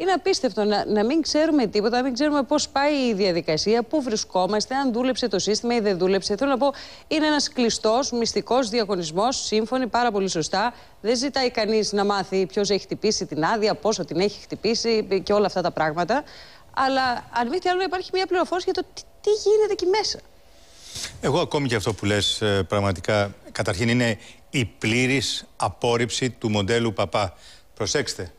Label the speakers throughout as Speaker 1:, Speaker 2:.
Speaker 1: Είναι απίστευτο να, να μην ξέρουμε τίποτα, να μην ξέρουμε πώς πάει η διαδικασία, πού βρισκόμαστε, αν δούλεψε το σύστημα ή δεν δούλεψε. Θέλω να πω, είναι ένας κλειστός, μυστικός διαγωνισμός, σύμφωνοι πάρα πολύ σωστά. Δεν ζητάει κανείς να μάθει ποιος έχει χτυπήσει την άδεια, πόσο την έχει χτυπήσει και όλα αυτά τα πράγματα. Αλλά αν μη τι άλλο, υπάρχει μια πληροφόρηση για το τι, γίνεται εκεί μέσα.
Speaker 2: Εγώ ακόμη και αυτό που λες, ε, πραγματικά καταρχήν είναι η πλήρης απόρριψη του μοντέλου παπά. Προσέξτε,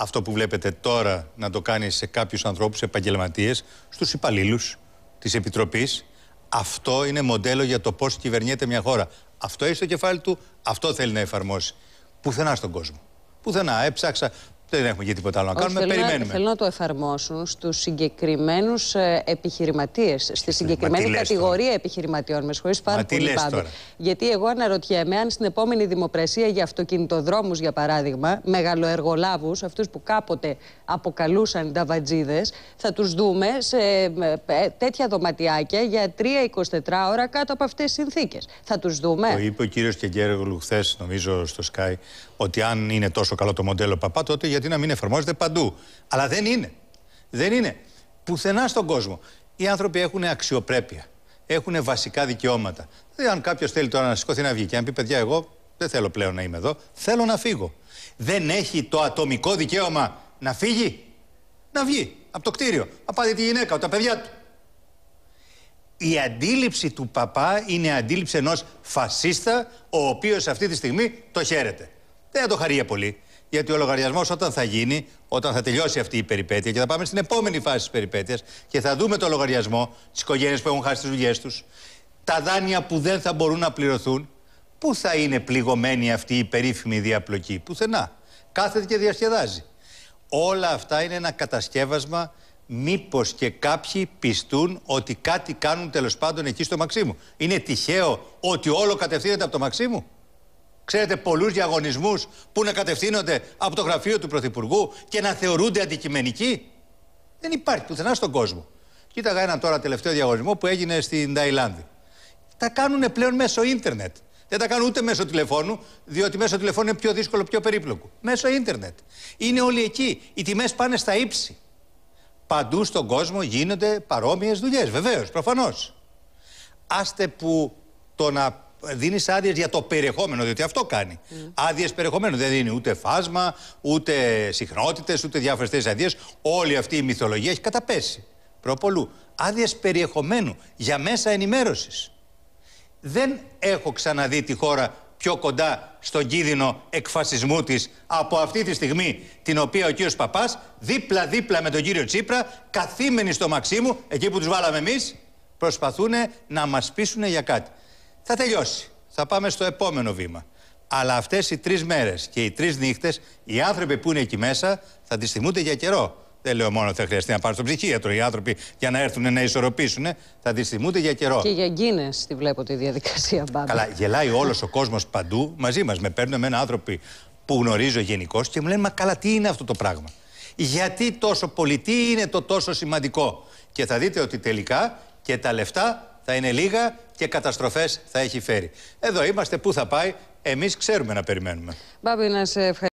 Speaker 2: αυτό που βλέπετε τώρα να το κάνει σε κάποιους ανθρώπους, επαγγελματίες, στους υπαλλήλους της Επιτροπής. Αυτό είναι μοντέλο για το πώς κυβερνιέται μια χώρα. Αυτό έχει στο κεφάλι του, αυτό θέλει να εφαρμόσει. Πουθενά στον κόσμο. Πουθενά. Έψαξα δεν έχουμε και τίποτα άλλο να κάνουμε. Θέλω, Περιμένουμε. Θέλω
Speaker 1: να το εφαρμόσουν στους συγκεκριμένους ε, επιχειρηματίες, στη συγκεκριμένη κατηγορία επιχειρηματιών. Με συγχωρείτε πάρα πολύ πάνω. Γιατί εγώ αναρωτιέμαι αν στην επόμενη δημοπρασία για αυτοκινητοδρόμους, για παράδειγμα, μεγαλοεργολάβους, αυτούς που κάποτε αποκαλούσαν τα βατζίδε, θα τους δούμε σε ε, ε, τέτοια δωματιάκια για 3-24 ώρα κάτω από αυτές τις συνθήκες. Θα τους δούμε. Το
Speaker 2: είπε ο κύριος Κεγκέργολου χθες, νομίζω, στο Sky, ότι αν είναι τόσο καλό το μοντέλο Παπά, τότε γιατί να μην εφαρμόζεται παντού. Αλλά δεν είναι. Δεν είναι. Πουθενά στον κόσμο. Οι άνθρωποι έχουν αξιοπρέπεια. Έχουν βασικά δικαιώματα. Δηλαδή, αν κάποιος θέλει τώρα να σηκωθεί να βγει και αν πει: Παιδιά, εγώ δεν θέλω πλέον να είμαι εδώ. Θέλω να φύγω. Δεν έχει το ατομικό δικαίωμα να φύγει. Να βγει από το κτίριο. Να πάρει τη γυναίκα, τα παιδιά του. Η αντίληψη του παπά είναι αντίληψη ενός φασίστα, ο οποίος αυτή τη στιγμή το χαίρεται. Δεν το χαρεί πολύ. Γιατί ο λογαριασμός όταν θα γίνει, όταν θα τελειώσει αυτή η περιπέτεια και θα πάμε στην επόμενη φάση της περιπέτειας και θα δούμε το λογαριασμό, της οικογένειας που έχουν χάσει τις δουλειές τους, τα δάνεια που δεν θα μπορούν να πληρωθούν, πού θα είναι πληγωμένη αυτή η περίφημη διαπλοκή. Πουθενά. Κάθεται και διασκεδάζει. Όλα αυτά είναι ένα κατασκεύασμα μήπως και κάποιοι πιστούν ότι κάτι κάνουν τέλος πάντων εκεί στο Μαξίμου. Είναι τυχαίο ότι όλο κατευθύνεται από το Μαξίμου. Ξέρετε πολλούς διαγωνισμούς που να κατευθύνονται από το γραφείο του Πρωθυπουργού και να θεωρούνται αντικειμενικοί. Δεν υπάρχει πουθενά στον κόσμο. Κοίταγα έναν τώρα τελευταίο διαγωνισμό που έγινε στην Ταϊλάνδη. Τα κάνουν πλέον μέσω ίντερνετ. Δεν τα κάνουν ούτε μέσω τηλεφώνου, διότι μέσω τηλεφώνου είναι πιο δύσκολο, πιο περίπλοκο. Μέσω ίντερνετ. Είναι όλοι εκεί. Οι τιμές πάνε στα ύψη. Παντού στον κόσμο γίνονται παρόμοιες δουλειές. Βεβαίως, προφανώς. Άστε που το να δίνεις άδειες για το περιεχόμενο, διότι αυτό κάνει. Mm. Άδειες περιεχομένου. Δεν δίνει ούτε φάσμα, ούτε συχνότητες, ούτε διάφορες θέσει άδειες. Όλη αυτή η μυθολογία έχει καταπέσει. Προπολού. Άδειες περιεχομένου για μέσα ενημέρωσης. Δεν έχω ξαναδεί τη χώρα πιο κοντά στον κίνδυνο εκφασισμού της από αυτή τη στιγμή την οποία ο κύριος Παπάς δίπλα-δίπλα με τον κύριο Τσίπρα καθήμενοι στο Μαξίμου, εκεί που τους βάλαμε εμείς, προσπαθούν να μας πείσουν για κάτι θα τελειώσει. Θα πάμε στο επόμενο βήμα. Αλλά αυτές οι τρεις μέρες και οι τρεις νύχτες, οι άνθρωποι που είναι εκεί μέσα θα τις θυμούνται για καιρό. Δεν λέω μόνο ότι θα χρειαστεί να πάρουν στο ψυχίατρο οι άνθρωποι για να έρθουν να ισορροπήσουν. Θα τις θυμούνται για καιρό. Και
Speaker 1: για γκίνε τη βλέπω τη διαδικασία μπάμπα. Καλά, γελάει όλος
Speaker 2: ο κόσμος παντού μαζί μας. Με παίρνουν εμένα άνθρωποι που γνωρίζω γενικώς και μου λένε Μα καλά, τι είναι αυτό το πράγμα. Γιατί τόσο πολύ, τι είναι το τόσο σημαντικό. Και θα δείτε ότι τελικά και τα λεφτά θα είναι λίγα και καταστροφές θα έχει φέρει. Εδώ είμαστε, πού θα πάει, εμείς ξέρουμε να
Speaker 1: περιμένουμε.